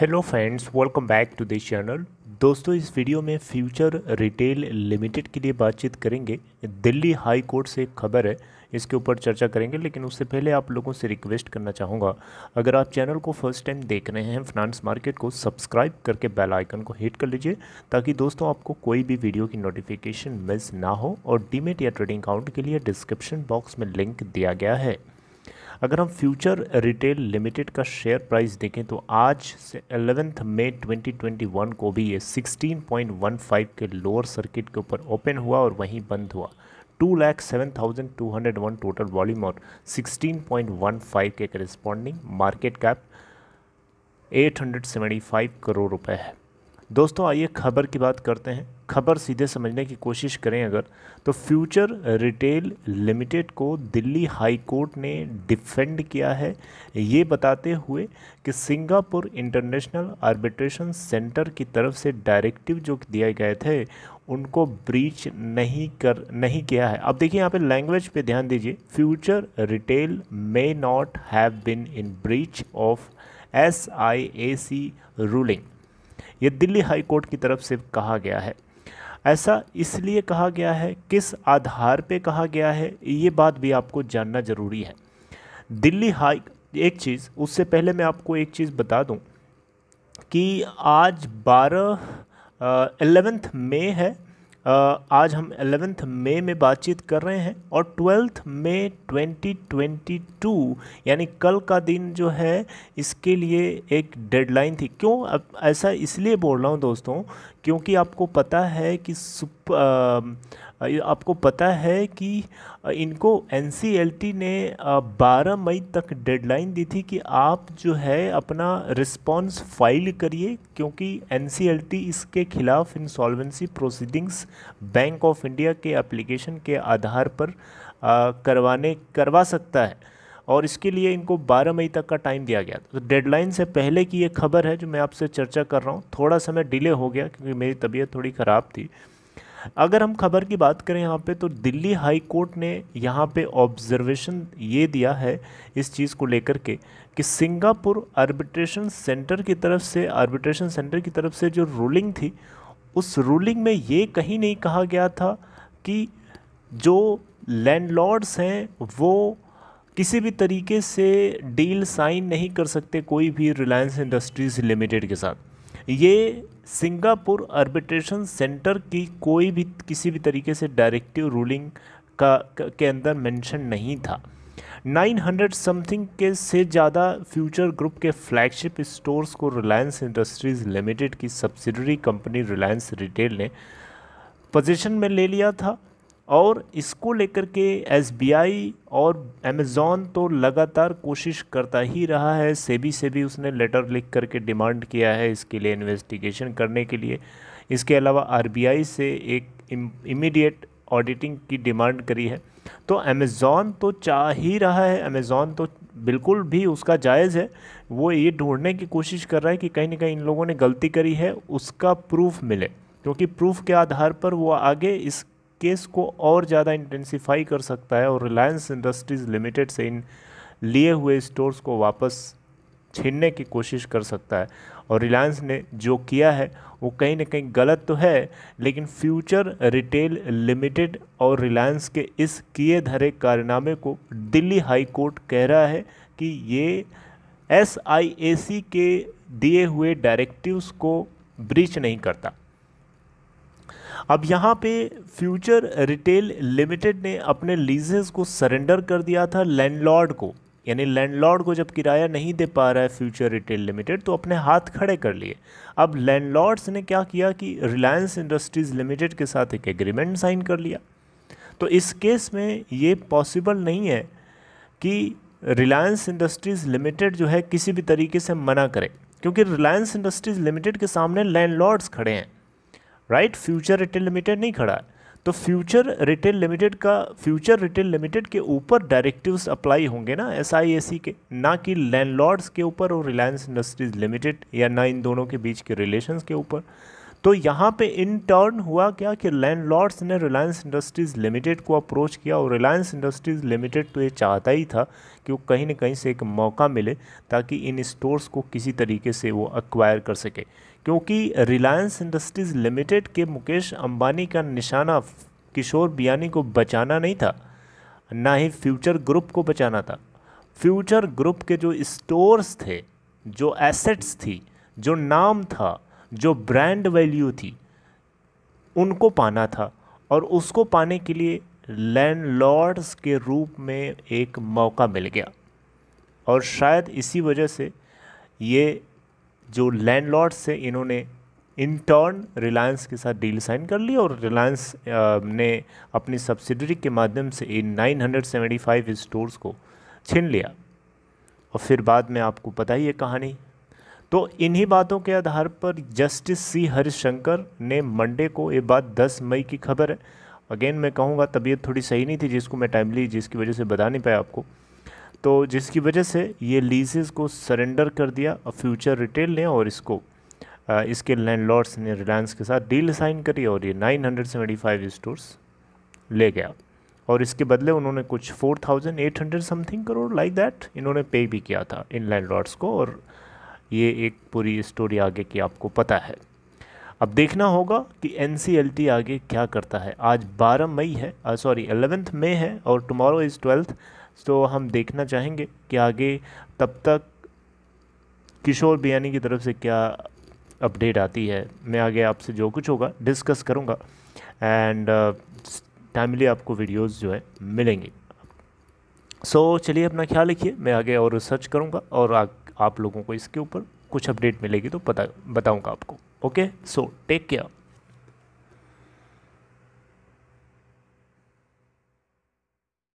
hello friends welcome back to this channel दोस्तों इस video में फ्यूचर रिटेल लिमिटेड के लिए बातचीत करेंगे दिल्ली हाई कोर्ट से एक खबर है इसके ऊपर चर्चा करेंगे लेकिन उससे पहले आप लोगों से रिक्वेस्ट करना चाहूँगा अगर आप चैनल को फर्स्ट टाइम देख रहे हैं फिनांस मार्केट को सब्सक्राइब करके बेल आइकन को हिट कर लीजिए ताकि दोस्तों आपको कोई भी वीडियो की नोटिफिकेशन मिस ना हो और डीमेट या ट्रेडिंग अकाउंट के लिए डिस्क्रिप्शन बॉक्स में लिंक दिया गया है अगर हम फ्यूचर रिटेल लिमिटेड का शेयर प्राइस देखें तो आज से एलेवेंथ मे 2021 को भी ये 16.15 के लोअर सर्किट के ऊपर ओपन हुआ और वहीं बंद हुआ two lakh seven thousand two hundred one total volume और सिक्सटीन पॉइंट वन फाइव के corresponding market cap eight hundred seventy five crore रुपए है दोस्तों आइए खबर की बात करते हैं खबर सीधे समझने की कोशिश करें अगर तो फ्यूचर रिटेल लिमिटेड को दिल्ली हाई कोर्ट ने डिफेंड किया है ये बताते हुए कि सिंगापुर इंटरनेशनल आर्बिट्रेशन सेंटर की तरफ से डायरेक्टिव जो दिए गए थे उनको ब्रीच नहीं कर नहीं किया है अब देखिए यहाँ पे लैंग्वेज पे ध्यान दीजिए Future Retail may not have been in breach of S I A C ruling ये दिल्ली हाई कोर्ट की तरफ से कहा गया है ऐसा इसलिए कहा गया है किस आधार पे कहा गया है ये बात भी आपको जानना ज़रूरी है दिल्ली हाई एक चीज़ उससे पहले मैं आपको एक चीज़ बता दूं कि आज बारह एलेवेंथ मई है आज हम एलेवेंथ मई में बातचीत कर रहे हैं और ट्वेल्थ मई 2022 यानी कल का दिन जो है इसके लिए एक डेडलाइन थी क्यों अब ऐसा इसलिए बोल रहा हूँ दोस्तों क्योंकि आपको पता है कि सुप, आ, आपको पता है कि इनको एन ने 12 मई तक डेडलाइन दी थी कि आप जो है अपना रिस्पांस फाइल करिए क्योंकि एन इसके खिलाफ insolvency proceedings Bank of India के एप्लीकेशन के आधार पर करवाने करवा सकता है और इसके लिए इनको 12 मई तक का टाइम दिया गया तो डेडलाइन से पहले की ये खबर है जो मैं आपसे चर्चा कर रहा हूँ थोड़ा समय डिले हो गया क्योंकि मेरी तबीयत थोड़ी ख़राब थी अगर हम खबर की बात करें यहाँ पे तो दिल्ली हाई कोर्ट ने यहाँ पे ऑब्जर्वेशन ये दिया है इस चीज़ को लेकर के कि सिंगापुर आर्बिट्रेशन सेंटर की तरफ से आर्बिट्रेशन सेंटर की तरफ से जो रूलिंग थी उस रूलिंग में ये कहीं नहीं कहा गया था कि जो लैंडलॉर्ड्स हैं वो किसी भी तरीके से डील साइन नहीं कर सकते कोई भी रिलायंस इंडस्ट्रीज़ लिमिटेड के साथ ये सिंगापुर आर्बिट्रेशन सेंटर की कोई भी किसी भी तरीके से डायरेक्टिव रूलिंग का के अंदर मेंशन नहीं था 900 समथिंग के से ज़्यादा फ्यूचर ग्रुप के फ्लैगशिप स्टोर्स को रिलायंस इंडस्ट्रीज़ लिमिटेड की सब्सिडरी कंपनी रिलायंस रिटेल ने पोजीशन में ले लिया था और इसको लेकर के एस और अमेज़ॉन तो लगातार कोशिश करता ही रहा है सेबी से भी उसने लेटर लिख करके डिमांड किया है इसके लिए इन्वेस्टिगेशन करने के लिए इसके अलावा आरबीआई से एक इमीडिएट ऑडिटिंग की डिमांड करी है तो अमेज़ॉन तो चाह ही रहा है अमेज़ॉन तो बिल्कुल भी उसका जायज़ है वो ये ढूंढने की कोशिश कर रहा है कि कहीं ना कहीं इन लोगों ने गलती करी है उसका प्रूफ मिले क्योंकि प्रूफ के आधार पर वो आगे इस केस को और ज़्यादा इंटेंसिफाई कर सकता है और रिलायंस इंडस्ट्रीज़ लिमिटेड से इन लिए हुए स्टोर्स को वापस छीनने की कोशिश कर सकता है और रिलायंस ने जो किया है वो कहीं ना कहीं गलत तो है लेकिन फ्यूचर रिटेल लिमिटेड और रिलायंस के इस किए धरे कारनामे को दिल्ली हाई कोर्ट कह रहा है कि ये एस के दिए हुए डायरेक्टिव्स को ब्रीच नहीं करता अब यहाँ पे फ्यूचर रिटेल लिमिटेड ने अपने लीजेस को सरेंडर कर दिया था लैंडलॉर्ड को यानी लैंडलॉर्ड को जब किराया नहीं दे पा रहा है फ्यूचर रिटेल लिमिटेड तो अपने हाथ खड़े कर लिए अब लैंडलॉर्ड्स ने क्या किया कि रिलायंस इंडस्ट्रीज़ लिमिटेड के साथ एक एग्रीमेंट साइन कर लिया तो इस केस में ये पॉसिबल नहीं है कि रिलायंस इंडस्ट्रीज़ लिमिटेड जो है किसी भी तरीके से मना करे क्योंकि रिलायंस इंडस्ट्रीज़ लिमिटेड के सामने लैंडलॉर्ड्स खड़े हैं राइट फ्यूचर रिटेल लिमिटेड नहीं खड़ा है तो फ्यूचर रिटेल लिमिटेड का फ्यूचर रिटेल लिमिटेड के ऊपर डायरेक्टिव्स अप्लाई होंगे ना एस आई ए सी के ना कि लैंडलॉर्ड्स के ऊपर और रिलायंस इंडस्ट्रीज लिमिटेड या ना इन दोनों के बीच के रिलेशंस के ऊपर तो यहाँ पे इन टर्न हुआ क्या कि लैंडलॉर्ड्स ने रिलायंस इंडस्ट्रीज़ लिमिटेड को अप्रोच किया और रिलायंस इंडस्ट्रीज़ लिमिटेड तो ये चाहता ही था कि वो कहीं ना कहीं से एक मौका मिले ताकि इन स्टोर्स को किसी तरीके से वो अक्वायर कर सके क्योंकि रिलायंस इंडस्ट्रीज़ लिमिटेड के मुकेश अम्बानी का निशाना किशोर बियानी को बचाना नहीं था ना ही फ्यूचर ग्रुप को बचाना था फ्यूचर ग्रुप के जो स्टोर्स थे जो एसेट्स थी जो नाम था जो ब्रांड वैल्यू थी उनको पाना था और उसको पाने के लिए लैंडलॉर्ड्स के रूप में एक मौका मिल गया और शायद इसी वजह से ये जो लैंडलॉर्ड्स थे इन्होंने इन टर्न रिलायंस के साथ डील साइन कर ली और रिलायंस ने अपनी सब्सिडरी के माध्यम से इन 975 स्टोर्स को छीन लिया और फिर बाद में आपको पता ही है कहानी तो इन्हीं बातों के आधार पर जस्टिस सी हरिशंकर ने मंडे को ये बात 10 मई की खबर है अगेन मैं कहूँगा तबीयत थोड़ी सही नहीं थी जिसको मैं टाइमली जिसकी वजह से बता नहीं पाया आपको तो जिसकी वजह से ये लीजेज़ को सरेंडर कर दिया और फ्यूचर रिटेल ने और इसको इसके लैंडलॉर्ड्स ने रिलायंस के साथ डील साइन करी और ये 975 स्टोर्स ले गया और इसके बदले उन्होंने कुछ 4800 समथिंग करोड़ लाइक दैट इन्होंने पे भी किया था इन लैंडलॉर्ड्स को और ये एक पूरी स्टोरी आगे की आपको पता है अब देखना होगा कि एन आगे क्या करता है आज 12 मई है सॉरी एलेवेंथ मई है और टुमारो इज़ ट्वेल्थ तो हम देखना चाहेंगे कि आगे तब तक किशोर बियानी की तरफ से क्या अपडेट आती है मैं आगे आपसे जो कुछ होगा डिस्कस करूँगा एंड टाइमली आपको वीडियोस जो है मिलेंगे सो so, चलिए अपना ख्याल रखिए मैं आगे और रिसर्च करूँगा और आग, आप लोगों को इसके ऊपर कुछ अपडेट मिलेगी तो पता बताऊँगा आपको ओके सो टेक केयर